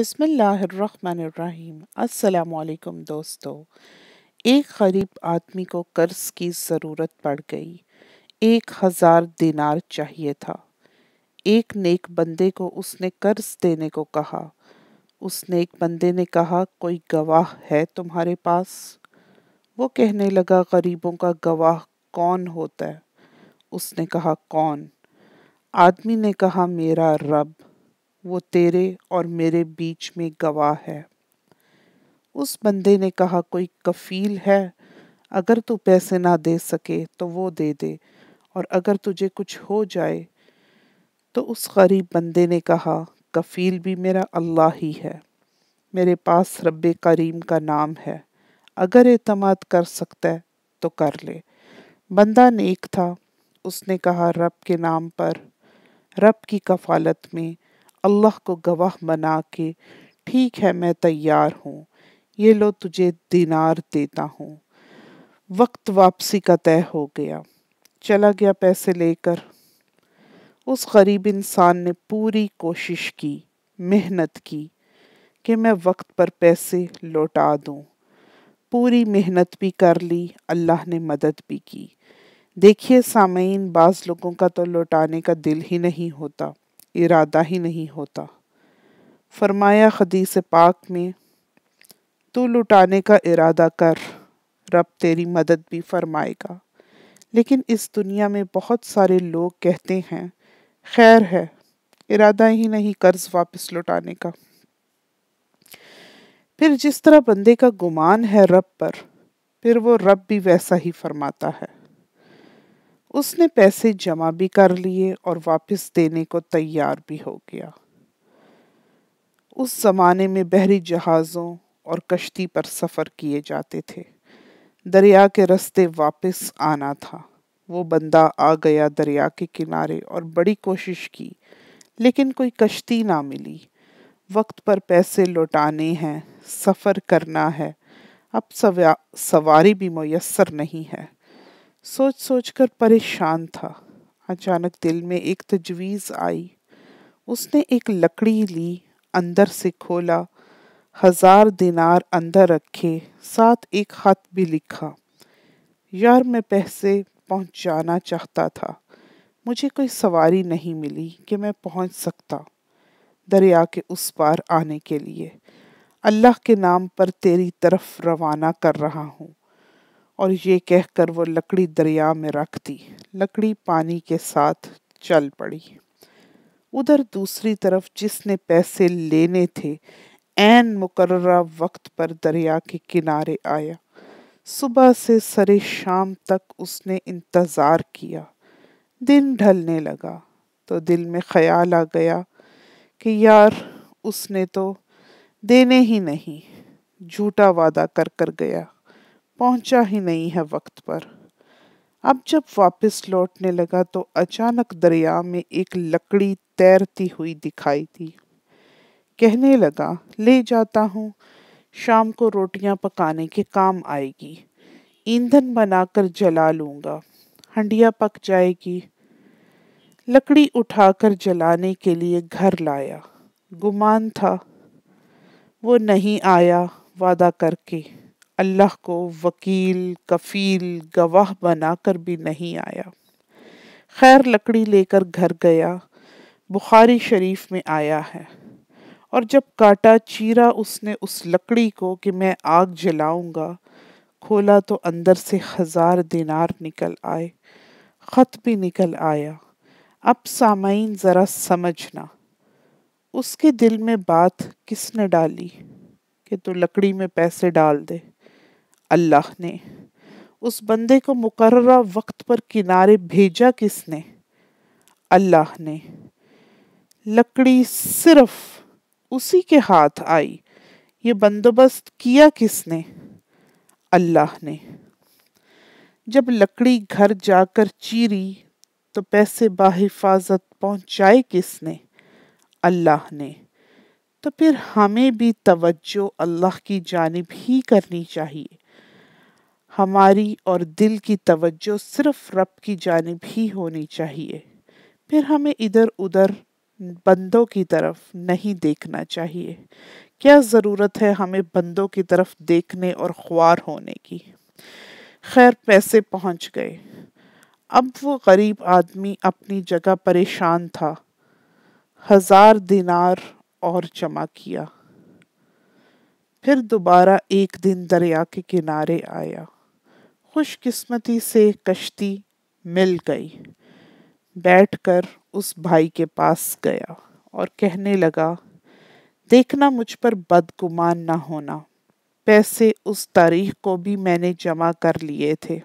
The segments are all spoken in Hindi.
बिसमीम् अल्लाम दोस्तों एक गरीब आदमी को कर्ज की ज़रूरत पड़ गई एक हज़ार दिनार चाहिए था एक नेक बंदे को उसने कर्ज देने को कहा उस नेक बंदे ने कहा कोई गवाह है तुम्हारे पास वो कहने लगा गरीबों का गवाह कौन होता है उसने कहा कौन आदमी ने कहा मेरा रब वो तेरे और मेरे बीच में गवाह है उस बंदे ने कहा कोई कफील है अगर तू पैसे ना दे सके तो वो दे दे और अगर तुझे कुछ हो जाए तो उस गरीब बंदे ने कहा कफील भी मेरा अल्लाह ही है मेरे पास रब करीम का नाम है अगर एतमाद कर सकता है तो कर ले बंदा नेक था उसने कहा रब के नाम पर रब की कफालत में अल्लाह को गवाह बना के ठीक है मैं तैयार हूँ ये लो तुझे दिनार देता हूँ वक्त वापसी का तय हो गया चला गया पैसे लेकर उस गरीब इंसान ने पूरी कोशिश की मेहनत की कि मैं वक्त पर पैसे लौटा दूँ पूरी मेहनत भी कर ली अल्लाह ने मदद भी की देखिए सामीन बाज़ लोगों का तो लौटाने का दिल ही नहीं होता इरादा ही नहीं होता फरमाया खदीस पाक में तू लुटाने का इरादा कर रब तेरी मदद भी फरमाएगा लेकिन इस दुनिया में बहुत सारे लोग कहते हैं खैर है इरादा ही नहीं कर्ज वापस लुटाने का फिर जिस तरह बंदे का गुमान है रब पर फिर वो रब भी वैसा ही फरमाता है उसने पैसे जमा भी कर लिए और वापस देने को तैयार भी हो गया उस जमाने में बहरी जहाज़ों और कश्ती पर सफ़र किए जाते थे दरिया के रास्ते वापस आना था वो बंदा आ गया दरिया के किनारे और बड़ी कोशिश की लेकिन कोई कश्ती ना मिली वक्त पर पैसे लौटाने हैं सफ़र करना है अब सवारी भी मैसर नहीं है सोच सोच कर परेशान था अचानक दिल में एक तजवीज़ आई उसने एक लकड़ी ली अंदर से खोला हजार दिनार अंदर रखे साथ एक खत भी लिखा यार मैं पैसे पहुंच जाना चाहता था मुझे कोई सवारी नहीं मिली कि मैं पहुंच सकता दरिया के उस पार आने के लिए अल्लाह के नाम पर तेरी तरफ रवाना कर रहा हूँ और ये कहकर वो लकड़ी दरिया में रख दी लकड़ी पानी के साथ चल पड़ी उधर दूसरी तरफ जिसने पैसे लेने थे एन मुकर्रा वक्त पर दरिया के किनारे आया सुबह से सरे शाम तक उसने इंतज़ार किया दिन ढलने लगा तो दिल में ख्याल आ गया कि यार उसने तो देने ही नहीं झूठा वादा कर कर गया पहुंचा ही नहीं है वक्त पर अब जब वापस लौटने लगा तो अचानक दरिया में एक लकड़ी तैरती हुई दिखाई दी कहने लगा ले जाता हूँ शाम को रोटियां पकाने के काम आएगी ईंधन बनाकर जला लूँगा हंडिया पक जाएगी लकड़ी उठाकर जलाने के लिए घर लाया गुमान था वो नहीं आया वादा करके अल्लाह को वकील कफील गवाह बनाकर भी नहीं आया खैर लकड़ी लेकर घर गया बुखारी शरीफ में आया है और जब काटा चीरा उसने उस लकड़ी को कि मैं आग जलाऊंगा खोला तो अंदर से हज़ार दिनार निकल आए ख़त भी निकल आया अब सामाइन ज़रा समझना उसके दिल में बात किसने डाली कि तू तो लकड़ी में पैसे डाल दे अल्लाह ने उस बंदे को मुकर्रा वक्त पर किनारे भेजा किसने अल्लाह ने लकड़ी सिर्फ उसी के हाथ आई ये बंदोबस्त किया किसने अल्लाह ने जब लकड़ी घर जाकर चीरी तो पैसे बाहिफाजत पहुंचाए किसने अल्लाह ने तो फिर हमें भी तवज्जो अल्लाह की जानब ही करनी चाहिए हमारी और दिल की तवज्जो सिर्फ रब की जानब ही होनी चाहिए फिर हमें इधर उधर बंदों की तरफ नहीं देखना चाहिए क्या ज़रूरत है हमें बंदों की तरफ देखने और ख्वार होने की खैर पैसे पहुंच गए अब वो गरीब आदमी अपनी जगह परेशान था हजार दिनार और जमा किया फिर दोबारा एक दिन दरिया के किनारे आया खुशकिस्मती से कश्ती मिल गई बैठकर उस भाई के पास गया और कहने लगा देखना मुझ पर बदगुमान ना होना पैसे उस तारीख को भी मैंने जमा कर लिए थे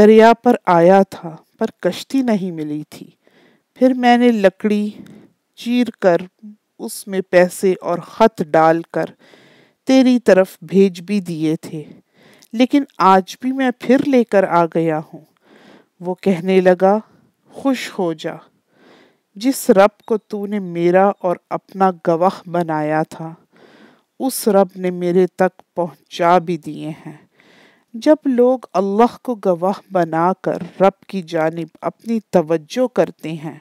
दरिया पर आया था पर कश्ती नहीं मिली थी फिर मैंने लकड़ी चीर कर उसमें पैसे और ख़त डालकर तेरी तरफ भेज भी दिए थे लेकिन आज भी मैं फिर लेकर आ गया हूँ वो कहने लगा खुश हो जा जिस रब को तूने मेरा और अपना गवाह बनाया था उस रब ने मेरे तक पहुंचा भी दिए हैं जब लोग अल्लाह को गवाह बनाकर रब की जानब अपनी तवज्जो करते हैं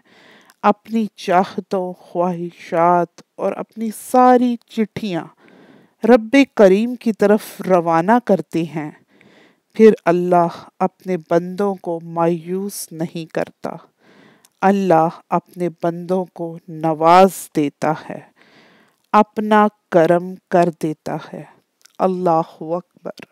अपनी चाहतों ख्वाहिशात और अपनी सारी चिट्ठियाँ रब करीम की तरफ रवाना करती हैं फिर अल्लाह अपने बंदों को मायूस नहीं करता अल्लाह अपने बंदों को नवाज देता है अपना करम कर देता है अल्लाह अकबर